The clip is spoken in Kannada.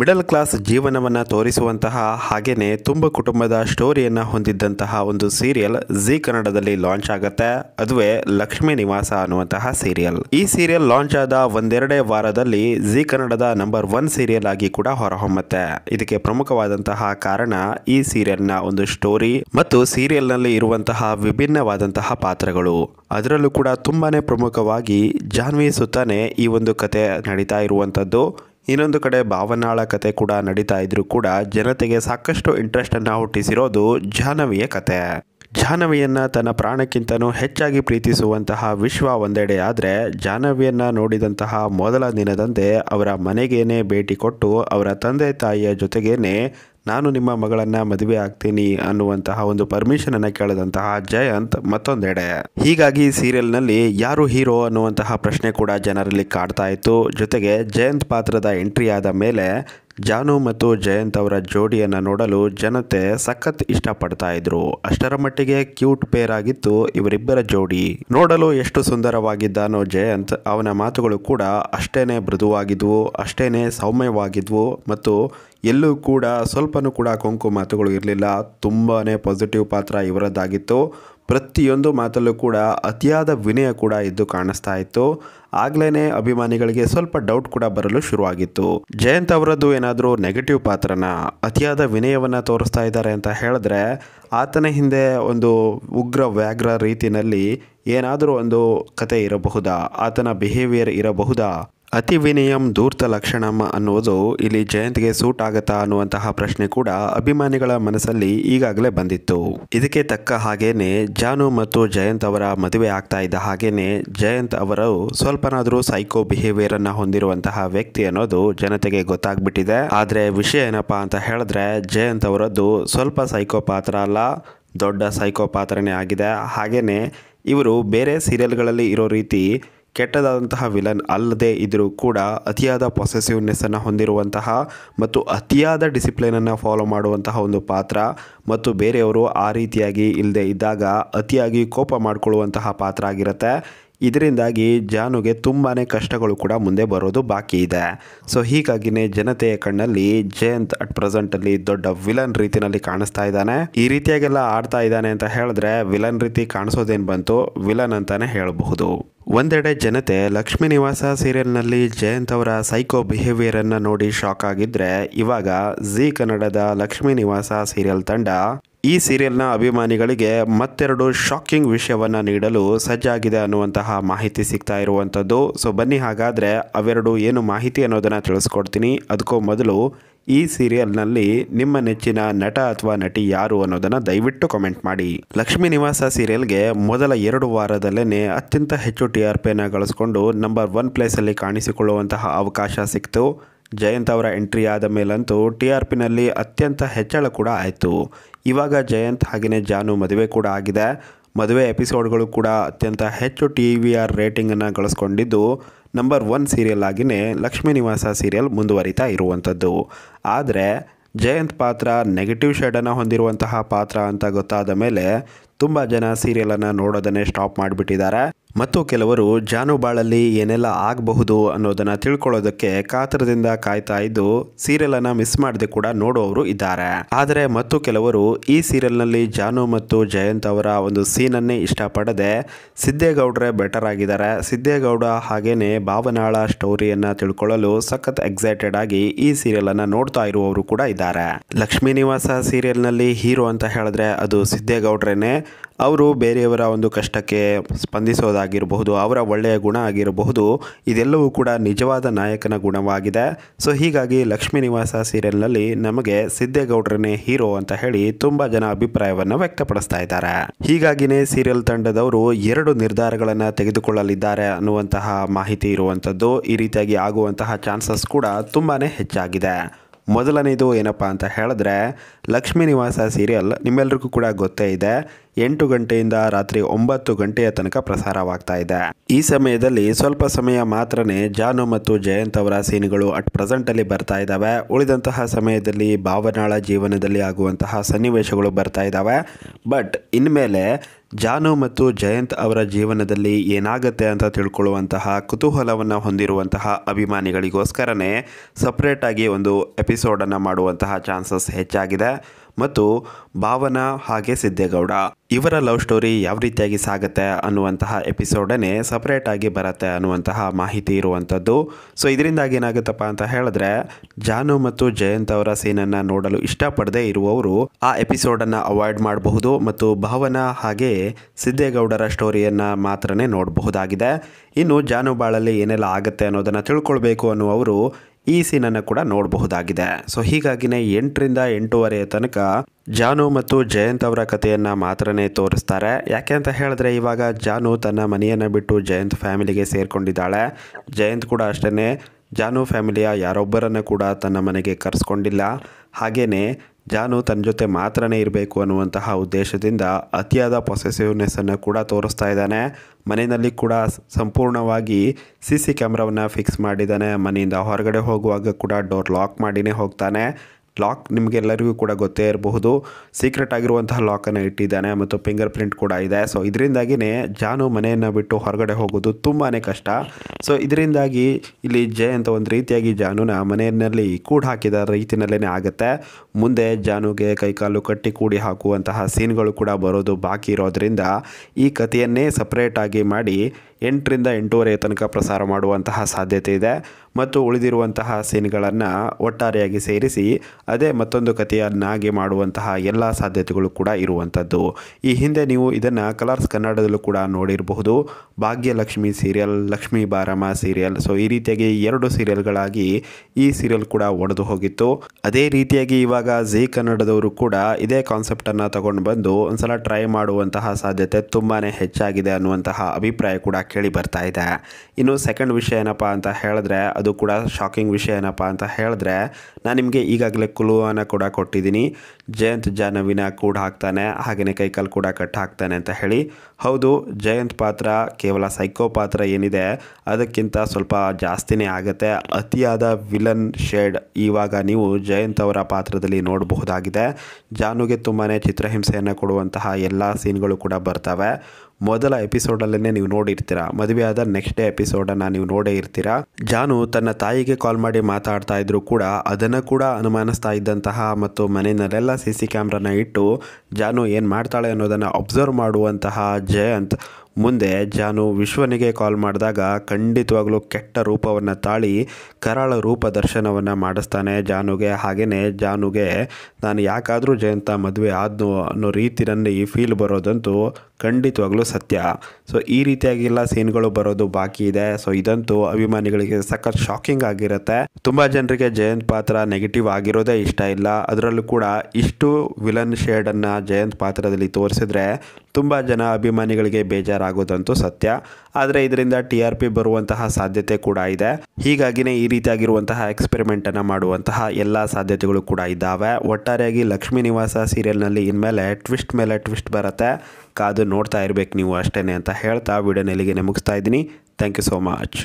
ಮಿಡಲ್ ಕ್ಲಾಸ್ ಜೀವನವನ್ನು ತೋರಿಸುವಂತಹ ಹಾಗೆಯೇ ತುಂಬ ಕುಟುಂಬದ ಸ್ಟೋರಿಯನ್ನು ಹೊಂದಿದ್ದಂತಹ ಒಂದು ಸೀರಿಯಲ್ ಜೀ ಕನ್ನಡದಲ್ಲಿ ಲಾಂಚ್ ಆಗುತ್ತೆ ಅದುವೇ ಲಕ್ಷ್ಮೀ ನಿವಾಸ ಅನ್ನುವಂತಹ ಸೀರಿಯಲ್ ಈ ಸೀರಿಯಲ್ ಲಾಂಚ್ ಆದ ಒಂದೆರಡೇ ವಾರದಲ್ಲಿ ಜಿ ಕನ್ನಡದ ನಂಬರ್ ಒನ್ ಸೀರಿಯಲ್ ಆಗಿ ಕೂಡ ಹೊರಹೊಮ್ಮತ್ತೆ ಇದಕ್ಕೆ ಪ್ರಮುಖವಾದಂತಹ ಕಾರಣ ಈ ಸೀರಿಯಲ್ನ ಒಂದು ಸ್ಟೋರಿ ಮತ್ತು ಸೀರಿಯಲ್ನಲ್ಲಿ ಇರುವಂತಹ ವಿಭಿನ್ನವಾದಂತಹ ಪಾತ್ರಗಳು ಅದರಲ್ಲೂ ಕೂಡ ತುಂಬಾನೇ ಪ್ರಮುಖವಾಗಿ ಜಾನ್ವಿ ಸುತ್ತಾನೆ ಈ ಒಂದು ಕತೆ ನಡೀತಾ ಇರುವಂಥದ್ದು ಇನ್ನೊಂದು ಕಡೆ ಭಾವನಾಳ ಕತೆ ಕೂಡ ನಡೀತಾ ಇದ್ರೂ ಕೂಡ ಜನತೆಗೆ ಸಾಕಷ್ಟು ಇಂಟ್ರೆಸ್ಟನ್ನು ಹುಟ್ಟಿಸಿರೋದು ಜಾಹ್ನವಿಯ ಕತೆ ಜಾಹ್ನವಿಯನ್ನು ತನ್ನ ಪ್ರಾಣಕ್ಕಿಂತನೂ ಹೆಚ್ಚಾಗಿ ಪ್ರೀತಿಸುವಂತಹ ವಿಶ್ವ ಒಂದೆಡೆ ಆದರೆ ಜಾಹ್ನವಿಯನ್ನ ನೋಡಿದಂತಹ ಮೊದಲ ದಿನದಂದೇ ಅವರ ಮನೆಗೇನೆ ಭೇಟಿ ಕೊಟ್ಟು ಅವರ ತಂದೆ ತಾಯಿಯ ಜೊತೆಗೇನೆ ನಾನು ನಿಮ್ಮ ಮಗಳನ್ನು ಮದುವೆ ಆಗ್ತೀನಿ ಅನ್ನುವಂತಹ ಒಂದು ಪರ್ಮಿಷನನ್ನು ಕೇಳಿದಂತಹ ಜಯಂತ್ ಮತ್ತೊಂದೆಡೆ ಹೀಗಾಗಿ ಸೀರಿಯಲ್ನಲ್ಲಿ ಯಾರು ಹೀರೋ ಅನ್ನುವಂತಹ ಪ್ರಶ್ನೆ ಕೂಡ ಜನರಲ್ಲಿ ಕಾಡ್ತಾ ಇತ್ತು ಜೊತೆಗೆ ಜಯಂತ್ ಪಾತ್ರದ ಎಂಟ್ರಿ ಆದ ಮೇಲೆ ಜಾನು ಮತ್ತು ಜಯಂತ್ ಅವರ ಜೋಡಿಯನ್ನು ನೋಡಲು ಜನತೆ ಸಖತ್ ಇಷ್ಟಪಡ್ತಾ ಇದ್ರು ಅಷ್ಟರ ಮಟ್ಟಿಗೆ ಕ್ಯೂಟ್ ಪೇರ್ ಆಗಿತ್ತು ಇವರಿಬ್ಬರ ಜೋಡಿ ನೋಡಲು ಎಷ್ಟು ಸುಂದರವಾಗಿದ್ದಾನೋ ಜಯಂತ್ ಅವನ ಮಾತುಗಳು ಕೂಡ ಅಷ್ಟೇನೆ ಮೃದುವಾಗಿದ್ವು ಅಷ್ಟೇನೆ ಸೌಮ್ಯವಾಗಿದ್ವು ಮತ್ತು ಎಲ್ಲೂ ಕೂಡ ಸ್ವಲ್ಪನೂ ಕೂಡ ಕೊಂಕು ಮಾತುಗಳು ಇರಲಿಲ್ಲ ತುಂಬಾ ಪಾಸಿಟಿವ್ ಪಾತ್ರ ಇವರದ್ದಾಗಿತ್ತು ಪ್ರತಿಯೊಂದು ಮಾತಲ್ಲೂ ಕೂಡ ಅತಿಯಾದ ವಿನಯ ಕೂಡ ಇದ್ದು ಕಾಣಿಸ್ತಾ ಇತ್ತು ಆಗ್ಲೇ ಅಭಿಮಾನಿಗಳಿಗೆ ಸ್ವಲ್ಪ ಡೌಟ್ ಕೂಡ ಬರಲು ಶುರುವಾಗಿತ್ತು ಜಯಂತ್ ಅವರದ್ದು ಏನಾದರೂ ನೆಗೆಟಿವ್ ಪಾತ್ರನ ಅತಿಯಾದ ವಿನಯವನ್ನು ತೋರಿಸ್ತಾ ಇದ್ದಾರೆ ಅಂತ ಹೇಳಿದ್ರೆ ಆತನ ಹಿಂದೆ ಒಂದು ಉಗ್ರ ವ್ಯಾಘ್ರ ರೀತಿಯಲ್ಲಿ ಏನಾದರೂ ಒಂದು ಕತೆ ಇರಬಹುದಾ ಆತನ ಬಿಹೇವಿಯರ್ ಇರಬಹುದಾ ಅತಿ ವಿನಿಯಂ ಧೂರ್ತ ಲಕ್ಷಣಮ್ಮ ಅನ್ನುವುದು ಇಲ್ಲಿ ಜಯಂತ್ಗೆ ಸೂಟ್ ಆಗತ್ತಾ ಅನ್ನುವಂತಹ ಪ್ರಶ್ನೆ ಕೂಡ ಅಭಿಮಾನಿಗಳ ಮನಸ್ಸಲ್ಲಿ ಈಗಾಗಲೇ ಬಂದಿತ್ತು ಇದಕ್ಕೆ ತಕ್ಕ ಹಾಗೇನೆ ಜಾನು ಮತ್ತು ಜಯಂತ್ ಅವರ ಮದುವೆ ಆಗ್ತಾ ಇದ್ದ ಹಾಗೇನೆ ಜಯಂತ್ ಅವರು ಸ್ವಲ್ಪನಾದರೂ ಸೈಕೋ ಬಿಹೇವಿಯರ್ ಅನ್ನ ಹೊಂದಿರುವಂತಹ ವ್ಯಕ್ತಿ ಅನ್ನೋದು ಜನತೆಗೆ ಗೊತ್ತಾಗ್ಬಿಟ್ಟಿದೆ ಆದರೆ ವಿಷಯ ಏನಪ್ಪಾ ಅಂತ ಹೇಳಿದ್ರೆ ಜಯಂತ್ ಅವರದ್ದು ಸ್ವಲ್ಪ ಸೈಕೋ ಪಾತ್ರ ಅಲ್ಲ ದೊಡ್ಡ ಸೈಕೋ ಪಾತ್ರನೇ ಆಗಿದೆ ಹಾಗೇನೆ ಇವರು ಬೇರೆ ಸೀರಿಯಲ್ಗಳಲ್ಲಿ ಇರೋ ರೀತಿ ಕೆಟ್ಟದಾದಂತಹ ವಿಲನ್ ಅಲ್ಲದೆ ಇದ್ದರೂ ಕೂಡ ಅತಿಯಾದ ಅನ್ನು ಹೊಂದಿರುವಂತಹ ಮತ್ತು ಅತಿಯಾದ ಡಿಸಿಪ್ಲಿನನ್ನು ಫಾಲೋ ಮಾಡುವಂತಹ ಒಂದು ಪಾತ್ರ ಮತ್ತು ಬೇರೆಯವರು ಆ ರೀತಿಯಾಗಿ ಇಲ್ಲದೆ ಇದ್ದಾಗ ಅತಿಯಾಗಿ ಕೋಪ ಮಾಡಿಕೊಳ್ಳುವಂತಹ ಪಾತ್ರ ಆಗಿರುತ್ತೆ ಇದರಿಂದಾಗಿ ಜಾನುಗೆ ತುಂಬಾ ಕಷ್ಟಗಳು ಕೂಡ ಮುಂದೆ ಬರೋದು ಬಾಕಿ ಇದೆ ಸೊ ಹೀಗಾಗಿನೇ ಜನತೆಯ ಕಣ್ಣಲ್ಲಿ ಜಯಂತ್ ಅಟ್ ಪ್ರೆಸೆಂಟಲ್ಲಿ ದೊಡ್ಡ ವಿಲನ್ ರೀತಿನಲ್ಲಿ ಕಾಣಿಸ್ತಾ ಇದ್ದಾನೆ ಈ ರೀತಿಯಾಗೆಲ್ಲ ಆಡ್ತಾ ಇದ್ದಾನೆ ಅಂತ ಹೇಳಿದ್ರೆ ವಿಲನ್ ರೀತಿ ಕಾಣಿಸೋದೇನು ಬಂತು ವಿಲನ್ ಅಂತಾನೆ ಹೇಳಬಹುದು ಒಂದೆಡೆ ಜನತೆ ಲಕ್ಷ್ಮೀ ನಿವಾಸ ಸೀರಿಯಲ್ನಲ್ಲಿ ಜಯಂತ್ ಅವರ ಸೈಕೋ ಬಿಹೇವಿಯರನ್ನು ನೋಡಿ ಶಾಕ್ ಆಗಿದ್ರೆ ಇವಾಗ ಝೀ ಕನ್ನಡದ ಲಕ್ಷ್ಮೀ ನಿವಾಸ ಸೀರಿಯಲ್ ತಂಡ ಈ ಸೀರಿಯಲ್ನ ಅಭಿಮಾನಿಗಳಿಗೆ ಮತ್ತೆರಡು ಶಾಕಿಂಗ್ ವಿಷಯವನ್ನು ನೀಡಲು ಸಜ್ಜಾಗಿದೆ ಅನ್ನುವಂತಹ ಮಾಹಿತಿ ಸಿಗ್ತಾ ಇರುವಂಥದ್ದು ಸೊ ಬನ್ನಿ ಹಾಗಾದರೆ ಅವೆರಡು ಏನು ಮಾಹಿತಿ ಅನ್ನೋದನ್ನು ತಿಳಿಸ್ಕೊಡ್ತೀನಿ ಅದಕ್ಕೂ ಮೊದಲು ಈ ಸೀರಿಯಲ್ನಲ್ಲಿ ನಿಮ್ಮ ನೆಚ್ಚಿನ ನಟ ಅಥವಾ ನಟಿ ಯಾರು ಅನ್ನೋದನ್ನು ದಯವಿಟ್ಟು ಕಮೆಂಟ್ ಮಾಡಿ ಲಕ್ಷ್ಮೀ ನಿವಾಸ ಸೀರಿಯಲ್ಗೆ ಮೊದಲ ಎರಡು ವಾರದಲ್ಲೇ ಅತ್ಯಂತ ಹೆಚ್ಚು ಟಿ ಆರ್ ಪಿಯನ್ನು ಗಳಿಸ್ಕೊಂಡು ನಂಬರ್ ಒನ್ ಪ್ಲೇಸಲ್ಲಿ ಕಾಣಿಸಿಕೊಳ್ಳುವಂತಹ ಅವಕಾಶ ಸಿಕ್ತು ಜಯಂತ್ ಅವರ ಎಂಟ್ರಿ ಆದ ಮೇಲಂತೂ ಟಿ ಆರ್ ಪಿನಲ್ಲಿ ಅತ್ಯಂತ ಹೆಚ್ಚಳ ಕೂಡ ಆಯಿತು ಇವಾಗ ಜಯಂತ್ ಹಾಗೆಯೇ ಜಾನು ಮದುವೆ ಕೂಡ ಆಗಿದೆ ಮದುವೆ ಎಪಿಸೋಡ್ಗಳು ಕೂಡ ಅತ್ಯಂತ ಹೆಚ್ಚು ಟಿ ವಿ ಆರ್ ರೇಟಿಂಗನ್ನು ಗಳಿಸ್ಕೊಂಡಿದ್ದು ನಂಬರ್ ಒನ್ ಸೀರಿಯಲ್ ಆಗಿನೇ ಲಕ್ಷ್ಮೀ ನಿವಾಸ ಸೀರಿಯಲ್ ಮುಂದುವರಿತಾ ಇರುವಂಥದ್ದು ಆದರೆ ಜಯಂತ್ ಪಾತ್ರ ನೆಗೆಟಿವ್ ಶೇಡನ್ನು ಹೊಂದಿರುವಂತಹ ಪಾತ್ರ ಅಂತ ಗೊತ್ತಾದ ಮೇಲೆ ತುಂಬ ಜನ ಸೀರಿಯಲನ್ನು ನೋಡೋದನ್ನೇ ಸ್ಟಾಪ್ ಮಾಡಿಬಿಟ್ಟಿದ್ದಾರೆ ಮತ್ತು ಕೆಲವರು ಜಾನುಬಾಳಲ್ಲಿ ಏನೆಲ್ಲ ಆಗಬಹುದು ಅನ್ನೋದನ್ನು ತಿಳ್ಕೊಳ್ಳೋದಕ್ಕೆ ಕಾತರದಿಂದ ಕಾಯ್ತಾ ಇದ್ದು ಸೀರಿಯಲನ್ನು ಮಿಸ್ ಮಾಡದೆ ಕೂಡ ನೋಡುವವರು ಇದ್ದಾರೆ ಆದರೆ ಮತ್ತು ಕೆಲವರು ಈ ಸೀರಿಯಲ್ನಲ್ಲಿ ಜಾನು ಮತ್ತು ಜಯಂತ್ ಅವರ ಒಂದು ಸೀನನ್ನೇ ಇಷ್ಟಪಡದೆ ಸಿದ್ದೇಗೌಡ್ರೆ ಬೆಟರ್ ಆಗಿದ್ದಾರೆ ಸಿದ್ದೇಗೌಡ ಹಾಗೇನೆ ಭಾವನಾಳ ಸ್ಟೋರಿಯನ್ನು ತಿಳ್ಕೊಳ್ಳಲು ಸಖತ್ ಎಕ್ಸೈಟೆಡ್ ಆಗಿ ಈ ಸೀರಿಯಲನ್ನು ನೋಡ್ತಾ ಇರುವವರು ಕೂಡ ಇದ್ದಾರೆ ಲಕ್ಷ್ಮೀನಿವಾಸ ಸೀರಿಯಲ್ನಲ್ಲಿ ಹೀರೋ ಅಂತ ಹೇಳಿದ್ರೆ ಅದು ಸಿದ್ದೇಗೌಡ್ರೇನೆ ಅವರು ಬೇರೆಯವರ ಒಂದು ಕಷ್ಟಕ್ಕೆ ಸ್ಪಂದಿಸೋದಾಗಿರಬಹುದು ಅವರ ಒಳ್ಳೆಯ ಗುಣ ಆಗಿರಬಹುದು ಇದೆಲ್ಲವೂ ಕೂಡ ನಿಜವಾದ ನಾಯಕನ ಗುಣವಾಗಿದೆ ಸೊ ಹೀಗಾಗಿ ಲಕ್ಷ್ಮೀ ನಿವಾಸ ಸೀರಿಯಲ್ನಲ್ಲಿ ನಮಗೆ ಸಿದ್ದೇಗೌಡರನೇ ಹೀರೋ ಅಂತ ಹೇಳಿ ತುಂಬ ಜನ ಅಭಿಪ್ರಾಯವನ್ನು ವ್ಯಕ್ತಪಡಿಸ್ತಾ ಇದ್ದಾರೆ ಹೀಗಾಗಿನೇ ಸೀರಿಯಲ್ ತಂಡದವರು ಎರಡು ನಿರ್ಧಾರಗಳನ್ನು ತೆಗೆದುಕೊಳ್ಳಲಿದ್ದಾರೆ ಅನ್ನುವಂತಹ ಮಾಹಿತಿ ಇರುವಂಥದ್ದು ಈ ರೀತಿಯಾಗಿ ಆಗುವಂತಹ ಚಾನ್ಸಸ್ ಕೂಡ ತುಂಬಾ ಹೆಚ್ಚಾಗಿದೆ ಮೊದಲನೇದು ಏನಪ್ಪ ಅಂತ ಹೇಳಿದ್ರೆ ಲಕ್ಷ್ಮೀ ನಿವಾಸ ಸೀರಿಯಲ್ ನಿಮ್ಮೆಲ್ರಿಗೂ ಕೂಡ ಗೊತ್ತೇ ಇದೆ ಎಂಟು ಗಂಟೆಯಿಂದ ರಾತ್ರಿ ಒಂಬತ್ತು ಗಂಟೆಯ ತನಕ ಪ್ರಸಾರವಾಗ್ತಾ ಇದೆ ಈ ಸಮಯದಲ್ಲಿ ಸ್ವಲ್ಪ ಸಮಯ ಮಾತ್ರನೇ ಜಾನು ಮತ್ತು ಜಯಂತ್ ಅವರ ಸೀನ್ಗಳು ಅಟ್ ಪ್ರೆಸೆಂಟ್ ಅಲ್ಲಿ ಬರ್ತಾ ಇದ್ದಾವೆ ಉಳಿದಂತಹ ಸಮಯದಲ್ಲಿ ಭಾವನಾಳ ಜೀವನದಲ್ಲಿ ಆಗುವಂತಹ ಸನ್ನಿವೇಶಗಳು ಬರ್ತಾ ಇದ್ದಾವೆ ಬಟ್ ಇನ್ಮೇಲೆ ಜಾನು ಮತ್ತು ಜಯಂತ್ ಅವರ ಜೀವನದಲ್ಲಿ ಏನಾಗುತ್ತೆ ಅಂತ ತಿಳ್ಕೊಳ್ಳುವಂತಹ ಕುತೂಹಲವನ್ನು ಹೊಂದಿರುವಂತಹ ಅಭಿಮಾನಿಗಳಿಗೋಸ್ಕರನೇ ಸಪ್ರೇಟಾಗಿ ಒಂದು ಎಪಿಸೋಡನ್ನು ಮಾಡುವಂತಹ ಚಾನ್ಸಸ್ ಹೆಚ್ಚಾಗಿದೆ ಮತ್ತು ಭಾವನಾ ಹಾಗೆ ಸಿದ್ದೇಗೌಡ ಇವರ ಲವ್ ಸ್ಟೋರಿ ಯಾವ ರೀತಿಯಾಗಿ ಸಾಗುತ್ತೆ ಅನ್ನುವಂತಹ ಎಪಿಸೋಡನ್ನೇ ಆಗಿ ಬರುತ್ತೆ ಅನ್ನುವಂತಹ ಮಾಹಿತಿ ಇರುವಂಥದ್ದು ಸೊ ಇದರಿಂದಾಗಿ ಏನಾಗುತ್ತಪ್ಪ ಅಂತ ಹೇಳಿದ್ರೆ ಜಾನು ಮತ್ತು ಜಯಂತ್ ಅವರ ಸೀನನ್ನು ನೋಡಲು ಇಷ್ಟಪಡದೇ ಇರುವವರು ಆ ಎಪಿಸೋಡನ್ನು ಅವಾಯ್ಡ್ ಮಾಡಬಹುದು ಮತ್ತು ಭಾವನಾ ಹಾಗೆ ಸಿದ್ದೇಗೌಡರ ಸ್ಟೋರಿಯನ್ನು ಮಾತ್ರನೇ ನೋಡಬಹುದಾಗಿದೆ ಇನ್ನು ಜಾನು ಬಾಳಲ್ಲಿ ಏನೆಲ್ಲ ಆಗುತ್ತೆ ಅನ್ನೋದನ್ನು ತಿಳ್ಕೊಳ್ಬೇಕು ಅನ್ನುವರು ಈ ಸೀನನ್ನು ಕೂಡ ನೋಡಬಹುದಾಗಿದೆ ಸೊ ಹೀಗಾಗಿನೇ ಎಂಟರಿಂದ ಎಂಟೂವರೆ ತನಕ ಜಾನು ಮತ್ತು ಜಯಂತ್ ಅವರ ಕಥೆಯನ್ನು ಮಾತ್ರನೇ ತೋರಿಸ್ತಾರೆ ಯಾಕೆ ಅಂತ ಹೇಳಿದ್ರೆ ಇವಾಗ ಜಾನು ತನ್ನ ಮನೆಯನ್ನು ಬಿಟ್ಟು ಜಯಂತ್ ಫ್ಯಾಮಿಲಿಗೆ ಸೇರಿಕೊಂಡಿದ್ದಾಳೆ ಜಯಂತ್ ಕೂಡ ಅಷ್ಟೇ ಜಾನು ಫ್ಯಾಮಿಲಿಯ ಯಾರೊಬ್ಬರನ್ನು ಕೂಡ ತನ್ನ ಮನೆಗೆ ಕರೆಸ್ಕೊಂಡಿಲ್ಲ ಹಾಗೆಯೇ ಜಾನು ತನ್ನ ಜೊತೆ ಮಾತ್ರನೇ ಇರಬೇಕು ಅನ್ನುವಂತಹ ಉದ್ದೇಶದಿಂದ ಅತಿಯಾದ ಪೊಸೆಸಿವ್ನೆಸ್ಸನ್ನು ಕೂಡ ತೋರಿಸ್ತಾ ಇದ್ದಾನೆ ಮನೆಯಲ್ಲಿ ಕೂಡ ಸಂಪೂರ್ಣವಾಗಿ ಸಿ ಸಿ ಕ್ಯಾಮ್ರಾವನ್ನು ಫಿಕ್ಸ್ ಮಾಡಿದ್ದಾನೆ ಮನೆಯಿಂದ ಹೊರಗಡೆ ಹೋಗುವಾಗ ಕೂಡ ಡೋರ್ ಲಾಕ್ ಮಾಡಿನೇ ಹೋಗ್ತಾನೆ ಲಾಕ್ ನಿಮಗೆಲ್ಲರಿಗೂ ಕೂಡ ಗೊತ್ತೇ ಇರಬಹುದು ಸೀಕ್ರೆಟ್ ಆಗಿರುವಂತಹ ಲಾಕನ್ನು ಇಟ್ಟಿದ್ದಾನೆ ಮತ್ತು ಫಿಂಗರ್ ಪ್ರಿಂಟ್ ಕೂಡ ಇದೆ ಸೊ ಇದರಿಂದಾಗಿಯೇ ಜಾನು ಮನೆಯನ್ನು ಬಿಟ್ಟು ಹೊರಗಡೆ ಹೋಗೋದು ತುಂಬಾ ಕಷ್ಟ ಸೊ ಇದರಿಂದಾಗಿ ಇಲ್ಲಿ ಜಯ ಅಂತ ಒಂದು ರೀತಿಯಾಗಿ ಜಾನುನ ಮನೆಯಲ್ಲಿ ಕೂಡ್ ಹಾಕಿದ ರೀತಿಯಲ್ಲೇ ಆಗುತ್ತೆ ಮುಂದೆ ಜಾನುಗೆ ಕೈಕಾಲು ಕಟ್ಟಿ ಕೂಡಿ ಹಾಕುವಂತಹ ಸೀನ್ಗಳು ಕೂಡ ಬರೋದು ಬಾಕಿ ಇರೋದ್ರಿಂದ ಈ ಕಥೆಯನ್ನೇ ಸಪ್ರೇಟಾಗಿ ಮಾಡಿ ಎಂಟರಿಂದ ಎಂಟೂವರೆ ತನಕ ಪ್ರಸಾರ ಮಾಡುವಂತಹ ಸಾಧ್ಯತೆ ಇದೆ ಮತ್ತು ಉಳಿದಿರುವಂತಹ ಸೀನ್ಗಳನ್ನು ಒಟ್ಟಾರೆಯಾಗಿ ಸೇರಿಸಿ ಅದೇ ಮತ್ತೊಂದು ಕಥೆಯನ್ನಾಗಿ ಮಾಡುವಂತಹ ಎಲ್ಲ ಸಾಧ್ಯತೆಗಳು ಕೂಡ ಇರುವಂಥದ್ದು ಈ ಹಿಂದೆ ನೀವು ಇದನ್ನು ಕಲರ್ಸ್ ಕನ್ನಡದಲ್ಲೂ ಕೂಡ ನೋಡಿರಬಹುದು ಭಾಗ್ಯಲಕ್ಷ್ಮಿ ಸೀರಿಯಲ್ ಲಕ್ಷ್ಮೀ ಬಾರಮ್ಮ ಸೀರಿಯಲ್ ಸೊ ಈ ರೀತಿಯಾಗಿ ಎರಡು ಸೀರಿಯಲ್ಗಳಾಗಿ ಈ ಸೀರಿಯಲ್ ಕೂಡ ಒಡೆದು ಹೋಗಿತ್ತು ಅದೇ ರೀತಿಯಾಗಿ ಇವಾಗ ಝೀ ಕನ್ನಡದವರು ಕೂಡ ಇದೇ ಕಾನ್ಸೆಪ್ಟನ್ನು ತಗೊಂಡು ಬಂದು ಸಲ ಟ್ರೈ ಮಾಡುವಂತಹ ಸಾಧ್ಯತೆ ತುಂಬಾ ಹೆಚ್ಚಾಗಿದೆ ಅನ್ನುವಂತಹ ಅಭಿಪ್ರಾಯ ಕೂಡ ಕೇಳಿ ಬರ್ತಾ ಇದೆ ಇನ್ನು ಸೆಕೆಂಡ್ ವಿಷಯ ಏನಪ್ಪ ಅಂತ ಹೇಳಿದ್ರೆ ಅದು ಕೂಡ ಶಾಕಿಂಗ್ ವಿಷಯ ಏನಪ್ಪ ಅಂತ ಹೇಳಿದ್ರೆ ನಾನು ನಿಮಗೆ ಈಗಾಗಲೇ ಕುಲುವನ್ನು ಕೂಡ ಕೊಟ್ಟಿದ್ದೀನಿ ಜಯಂತ್ ಜಾನವಿನ ಕೂಡ ಹಾಕ್ತಾನೆ ಹಾಗೆಯೇ ಕೈಕಾಲು ಕೂಡ ಕಟ್ ಹಾಕ್ತಾನೆ ಅಂತ ಹೇಳಿ ಹೌದು ಜಯಂತ್ ಪಾತ್ರ ಕೇವಲ ಸೈಕೋ ಪಾತ್ರ ಏನಿದೆ ಅದಕ್ಕಿಂತ ಸ್ವಲ್ಪ ಜಾಸ್ತಿನೇ ಆಗುತ್ತೆ ಅತಿಯಾದ ವಿಲನ್ ಶೇಡ್ ಇವಾಗ ನೀವು ಜಯಂತ್ ಅವರ ಪಾತ್ರದಲ್ಲಿ ನೋಡಬಹುದಾಗಿದೆ ಜಾನುಗೆ ತುಂಬಾ ಚಿತ್ರಹಿಂಸೆಯನ್ನು ಕೊಡುವಂತಹ ಎಲ್ಲ ಸೀನ್ಗಳು ಕೂಡ ಬರ್ತವೆ ಮೊದಲ ಎಪಿಸೋಡಲ್ಲೇ ನೀವು ನೋಡಿರ್ತೀರಾ ಮದುವೆಯಾದ ನೆಕ್ಸ್ಟ್ ಡೇ ಎಪಿಸೋಡನ್ನು ನೀವು ನೋಡೇ ಇರ್ತೀರಾ ಜಾನು ತನ್ನ ತಾಯಿಗೆ ಕಾಲ್ ಮಾಡಿ ಮಾತಾಡ್ತಾ ಇದ್ರು ಕೂಡ ಅದನ್ನು ಕೂಡ ಅನುಮಾನಿಸ್ತಾ ಇದ್ದಂತಹ ಮತ್ತು ಮನೆಯಲ್ಲೆಲ್ಲ ಸಿ ಸಿ ಕ್ಯಾಮ್ರಾನ ಇಟ್ಟು ಜಾನು ಏನು ಮಾಡ್ತಾಳೆ ಅನ್ನೋದನ್ನು ಅಬ್ಸರ್ವ್ ಮಾಡುವಂತಹ ಜಯಂತ್ ಮುಂದೆ ಜಾನು ವಿಶ್ವನಿಗೆ ಕಾಲ್ ಮಾಡಿದಾಗ ಖಂಡಿತವಾಗ್ಲೂ ಕೆಟ್ಟ ರೂಪವನ್ನು ತಾಳಿ ಕರಾಳ ರೂಪ ದರ್ಶನವನ್ನು ಮಾಡಿಸ್ತಾನೆ ಜಾನುಗೆ ಹಾಗೆಯೇ ಜಾನುಗೆ ನಾನು ಯಾಕಾದರೂ ಜಯಂತ ಮದುವೆ ಆದ್ನು ಅನ್ನೋ ರೀತಿಯಲ್ಲಿ ಫೀಲ್ ಬರೋದಂತೂ ಖಂಡಿತವಾಗ್ಲೂ ಸತ್ಯ ಸೊ ಈ ರೀತಿಯಾಗಿಲ್ಲ ಸೀನ್ಗಳು ಬರೋದು ಬಾಕಿ ಇದೆ ಸೊ ಇದಂತೂ ಅಭಿಮಾನಿಗಳಿಗೆ ಸಖತ್ ಶಾಕಿಂಗ್ ಆಗಿರುತ್ತೆ ತುಂಬ ಜನರಿಗೆ ಜಯಂತ್ ಪಾತ್ರ ನೆಗೆಟಿವ್ ಆಗಿರೋದೇ ಇಷ್ಟ ಇಲ್ಲ ಅದರಲ್ಲೂ ಕೂಡ ಇಷ್ಟು ವಿಲನ್ ಶೇಡನ್ನು ಜಯಂತ್ ಪಾತ್ರದಲ್ಲಿ ತೋರಿಸಿದ್ರೆ ತುಂಬ ಜನ ಅಭಿಮಾನಿಗಳಿಗೆ ಬೇಜಾರಾಗೋದಂತೂ ಸತ್ಯ ಆದರೆ ಇದರಿಂದ ಟಿ ಆರ್ ಪಿ ಬರುವಂತಹ ಸಾಧ್ಯತೆ ಕೂಡ ಇದೆ ಹೀಗಾಗಿನೇ ಈ ರೀತಿಯಾಗಿರುವಂತಹ ಎಕ್ಸ್ಪೆರಿಮೆಂಟನ್ನು ಮಾಡುವಂತಹ ಎಲ್ಲ ಸಾಧ್ಯತೆಗಳು ಕೂಡ ಇದ್ದಾವೆ ಒಟ್ಟಾರೆಯಾಗಿ ಲಕ್ಷ್ಮೀ ನಿವಾಸ ಸೀರಿಯಲ್ನಲ್ಲಿ ಇನ್ಮೇಲೆ ಟ್ವಿಸ್ಟ್ ಮೇಲೆ ಟ್ವಿಸ್ಟ್ ಬರುತ್ತೆ ಕಾದು ನೋಡ್ತಾ ಇರಬೇಕು ನೀವು ಅಷ್ಟೇ ಅಂತ ಹೇಳ್ತಾ ನೆಲೆಗೆ ಮುಗಿಸ್ತಾ ಇದ್ದೀನಿ ಥ್ಯಾಂಕ್ ಯು ಸೋ ಮಚ್